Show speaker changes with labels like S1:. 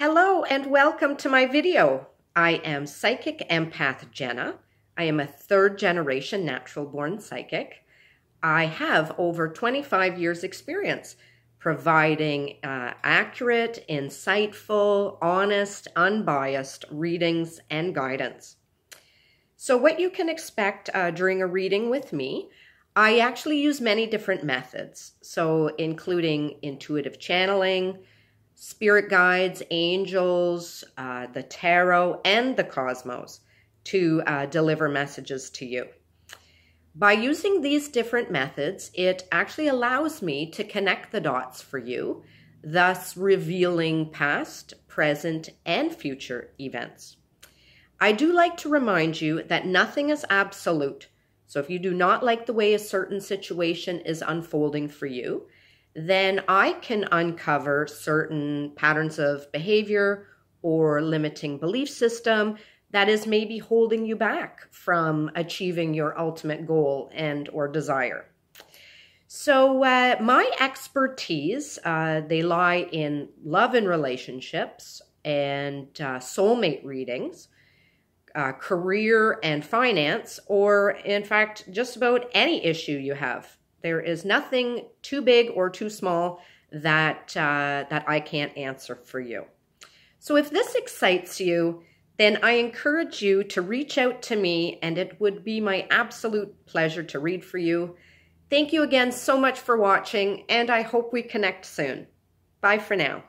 S1: Hello and welcome to my video. I am psychic empath Jenna. I am a third generation natural born psychic. I have over 25 years experience providing uh, accurate, insightful, honest, unbiased readings and guidance. So what you can expect uh, during a reading with me, I actually use many different methods. So including intuitive channeling, spirit guides, angels, uh, the tarot, and the cosmos to uh, deliver messages to you. By using these different methods, it actually allows me to connect the dots for you, thus revealing past, present, and future events. I do like to remind you that nothing is absolute. So if you do not like the way a certain situation is unfolding for you, then I can uncover certain patterns of behavior or limiting belief system that is maybe holding you back from achieving your ultimate goal and or desire. So uh, my expertise, uh, they lie in love and relationships and uh, soulmate readings, uh, career and finance, or in fact, just about any issue you have. There is nothing too big or too small that, uh, that I can't answer for you. So if this excites you, then I encourage you to reach out to me and it would be my absolute pleasure to read for you. Thank you again so much for watching and I hope we connect soon. Bye for now.